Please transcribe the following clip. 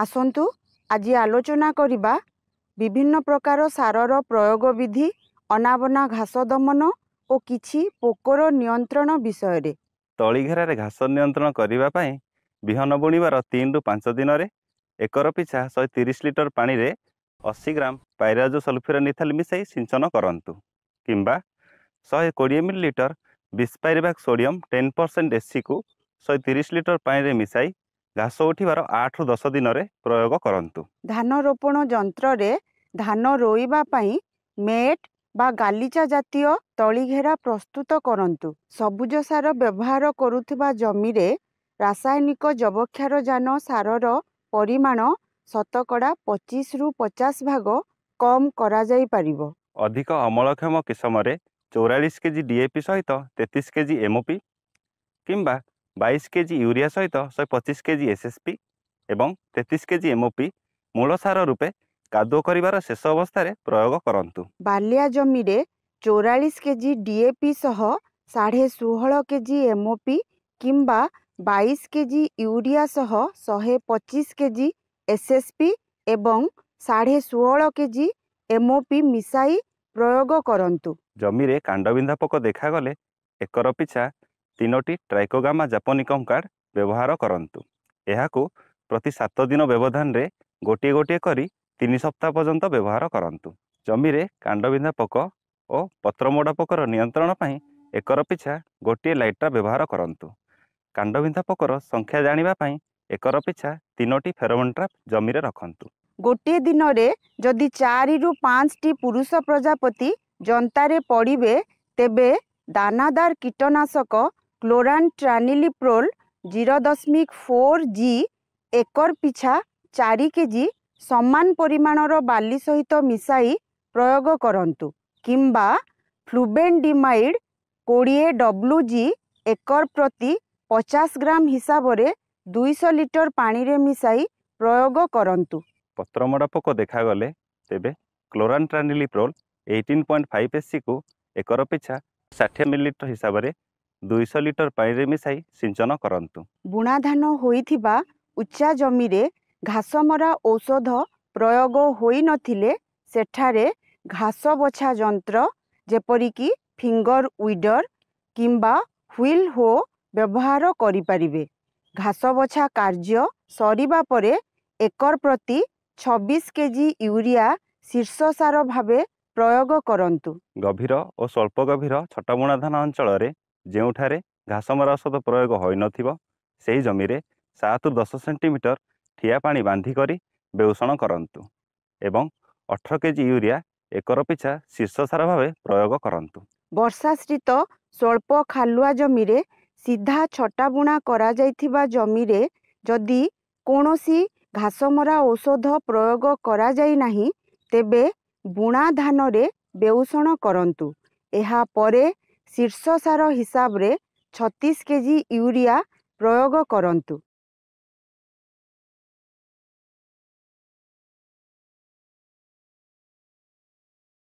ଆସନ୍ତୁ ଆଜି ଆଲୋଚନା କରିବା ବିଭିନ୍ନ ପ୍ରକାର ସାରର ପ୍ରୟୋଗ ବିଧି ଅନାବନା ଘାସ ଦମନ ଓ କିଛି ପୋକର ନିୟନ୍ତ୍ରଣ ବିଷୟରେ ତଳିଘେରାରେ ଘାସ ନିୟନ୍ତ୍ରଣ କରିବା ପାଇଁ ବିହନ ବୁଣିବାର ତିନିରୁ ପାଞ୍ଚ ଦିନରେ ଏକର ପିଛା ଶହେ ତିରିଶ ଲିଟର ପାଣିରେ ଅଶୀ ଗ୍ରାମ ପାଇରାଜୋ ସଲଫିର ନିଥାଲ ମିଶାଇ ସିଞ୍ଚନ କରନ୍ତୁ କିମ୍ବା ଶହେ କୋଡ଼ିଏ ମିଲିଲିଟର ବିସ୍ପାଇରିବାକ୍ ସୋଡ଼ିୟମ୍ ଟେନ୍ ପରସେଣ୍ଟ ଏସିକୁ ଶହେ ତିରିଶ ଲିଟର ପାଣିରେ ମିଶାଇ ଘାସ ଉଠିବାର ଆଠରୁ ଦଶ ଦିନରେ ପ୍ରୟୋଗ କରନ୍ତୁ ଧାନ ରୋପଣ ଯନ୍ତ୍ରରେ ଧାନ ରୋଇବା ପାଇଁ ମେଟ୍ ବା ଗାଲିଚା ଜାତୀୟ ତଳି ଘେରା ପ୍ରସ୍ତୁତ କରନ୍ତୁ ସବୁଜ ସାର ବ୍ୟବହାର କରୁଥିବା ଜମିରେ ରାସାୟନିକ ଜବକ୍ଷାର ଯାନ ସାରର ପରିମାଣ ଶତକଡ଼ା ପଚିଶରୁ ପଚାଶ ଭାଗ କମ୍ କରାଯାଇପାରିବ ଅଧିକ ଅମଳକ୍ଷମ କିସମରେ ଚଉରାଳିଶ କେ ଜି ଡିଏପି ସହିତ ତେତିଶ କେ ଜି ଏମ୍ଓପି କିମ୍ବା ବାଇଶ କେ ଜି ୟୁରିଆ ସହିତ ଶହେ ପଚିଶ କେ ଜି ଏସ୍ଏସ୍ପି ଏବଂ ତେତିଶ କେ ଜି ଏମ୍ଓପି ମୂଳସାର ରୂପେ କାଦୁଅ କରିବାର ଶେଷ ଅବସ୍ଥାରେ ପ୍ରୟୋଗ କରନ୍ତୁ ବାଲିଆ ଜମିରେ ଚଉରାଳିଶ କେ ଜି ଡିଏପି ସହ ସାଢ଼େ ଷୋହଳ କେ ଜି ଏମ୍ଓପି କିମ୍ବା ବାଇଶ କେ ଜି ୟୁରିଆ ସହ ଶହେ ପଚିଶ କେ ଜି ଏସ୍ଏସ୍ପି ଏବଂ ସାଢ଼େ ଷୋହଳ କେ ଜି ଏମ୍ଓପି ମିଶାଇ ପ୍ରୟୋଗ କରନ୍ତୁ ଜମିରେ କାଣ୍ଡବିନ୍ଧା ପୋକ ଦେଖାଗଲେ ଏକର ପିଛା ତିନୋଟି ଟ୍ରାଇକୋଗାମା ଜାପନିକମ୍ କାର୍ଡ଼ ବ୍ୟବହାର କରନ୍ତୁ ଏହାକୁ ପ୍ରତି ସାତ ଦିନ ବ୍ୟବଧାନରେ ଗୋଟିଏ ଗୋଟିଏ କରି ତିନି ସପ୍ତାହ ପର୍ଯ୍ୟନ୍ତ ବ୍ୟବହାର କରନ୍ତୁ ଜମିରେ କାଣ୍ଡବିନ୍ଧା ପୋକ ଓ ପତ୍ରମୋଡ଼ା ପୋକର ନିୟନ୍ତ୍ରଣ ପାଇଁ ଏକର ପିଛା ଗୋଟିଏ ଲାଇଟ୍ରା ବ୍ୟବହାର କରନ୍ତୁ କାଣ୍ଡବିନ୍ଧା ପୋକର ସଂଖ୍ୟା ଜାଣିବା ପାଇଁ ଏକର ପିଛା ତିନୋଟି ଫେରମଣ୍ଟ୍ରାପ୍ ଜମିରେ ରଖନ୍ତୁ ଗୋଟିଏ ଦିନରେ ଯଦି ଚାରିରୁ ପାଞ୍ଚଟି ପୁରୁଷ ପ୍ରଜାପତି ଜନ୍ତାରେ ପଡ଼ିବେ ତେବେ ଦାନାଦାର କୀଟନାଶକ ক্লোরান ট্রানিলিপ্রোল জিরো দশমিক ফোর জি একর পিছা চারি কেজি সমান পরিমাণর বালি সহিত মিশাই প্রয়োগ করন্তু কিংবা ফ্লুবেন্ডিমাইড কোড়িয়ে ডব্লু জি একর প্রতি পচাশ গ্রাম হিসাবরে দুইশ লিটর পানিরে মিশাই প্রয়োগ করন্তু পত্রমড়া পোক দেখা গলে তেবে chlorantraniliprole eighteen point five S C acre পিছা ষাঠিয়ে মিলিটর হিসাবরে ଦୁଇଶହ ଲିଟର ପାଣିରେ ମିଶାଇ ସିଞ୍ଚନ କରନ୍ତୁ ବୁଣାଧାନ ହୋଇଥିବା ଉଚ୍ଚା ଜମିରେ ଘାସ ମରା ଔଷଧ ପ୍ରୟୋଗ ହୋଇନଥିଲେ ସେଠାରେ ଘାସ ବଛା ଯନ୍ତ୍ର ଯେପରିକି ଫିଙ୍ଗର ୱିଡର୍ କିମ୍ବା ହ୍ୱିଲ୍ ହୋ ବ୍ୟବହାର କରିପାରିବେ ଘାସ ବଛା କାର୍ଯ୍ୟ ସରିବା ପରେ ଏକର ପ୍ରତି ଛବିଶ କେଜି ୟୁରିଆ ଶୀର୍ଷ ସାର ଭାବେ ପ୍ରୟୋଗ କରନ୍ତୁ ଗଭୀର ଓ ସ୍ୱଳ୍ପ ଗଭୀର ଛୋଟ ବୁଣାଧାନ ଅଞ୍ଚଳରେ ଯେଉଁଠାରେ ଘାସ ମରା ଔଷଧ ପ୍ରୟୋଗ ହୋଇନଥିବ ସେହି ଜମିରେ ସାତରୁ ଦଶ ସେଣ୍ଟିମିଟର ଠିଆ ପାଣି ବାନ୍ଧିକରି ବେଉଷଣ କରନ୍ତୁ ଏବଂ ଅଠର କେ ଜି ୟୁରିଆ ଏକର ପିଛା ଶୀର୍ଷ ସାର ଭାବେ ପ୍ରୟୋଗ କରନ୍ତୁ ବର୍ଷାଶ୍ରିତ ସ୍ୱଳ୍ପ ଖାଲୁଆ ଜମିରେ ସିଧା ଛଟା ବୁଣା କରାଯାଇଥିବା ଜମିରେ ଯଦି କୌଣସି ଘାସମରା ଔଷଧ ପ୍ରୟୋଗ କରାଯାଇ ନାହିଁ ତେବେ ବୁଣା ଧାନରେ ବେଉଷଣ କରନ୍ତୁ ଏହାପରେ ଶୀର୍ଷ ସାର ହିସାବରେ ଛତିଶ କେଜି ୟୁରିଆ ପ୍ରୟୋଗ କରନ୍ତୁ